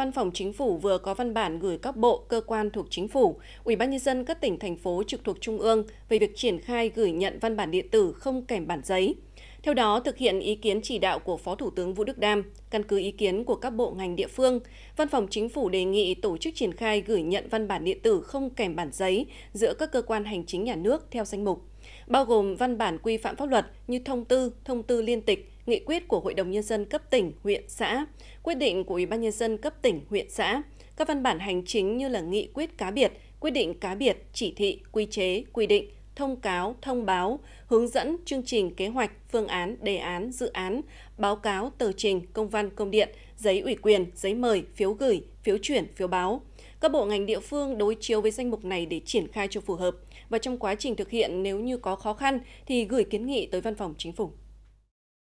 Văn phòng Chính phủ vừa có văn bản gửi các bộ, cơ quan thuộc Chính phủ, Ủy ban nhân dân các tỉnh thành phố trực thuộc trung ương về việc triển khai gửi nhận văn bản điện tử không kèm bản giấy. Theo đó, thực hiện ý kiến chỉ đạo của Phó Thủ tướng Vũ Đức Đam, căn cứ ý kiến của các bộ ngành địa phương, Văn phòng Chính phủ đề nghị tổ chức triển khai gửi nhận văn bản điện tử không kèm bản giấy giữa các cơ quan hành chính nhà nước theo danh mục, bao gồm văn bản quy phạm pháp luật như thông tư, thông tư liên tịch, nghị quyết của Hội đồng Nhân dân cấp tỉnh, huyện, xã, quyết định của Ủy ban Nhân dân cấp tỉnh, huyện, xã, các văn bản hành chính như là nghị quyết cá biệt, quyết định cá biệt, chỉ thị, quy chế, quy định, thông cáo, thông báo, hướng dẫn, chương trình, kế hoạch, phương án, đề án, dự án, báo cáo, tờ trình, công văn, công điện, giấy ủy quyền, giấy mời, phiếu gửi, phiếu chuyển, phiếu báo. Các bộ ngành địa phương đối chiếu với danh mục này để triển khai cho phù hợp và trong quá trình thực hiện nếu như có khó khăn thì gửi kiến nghị tới Văn phòng Chính phủ.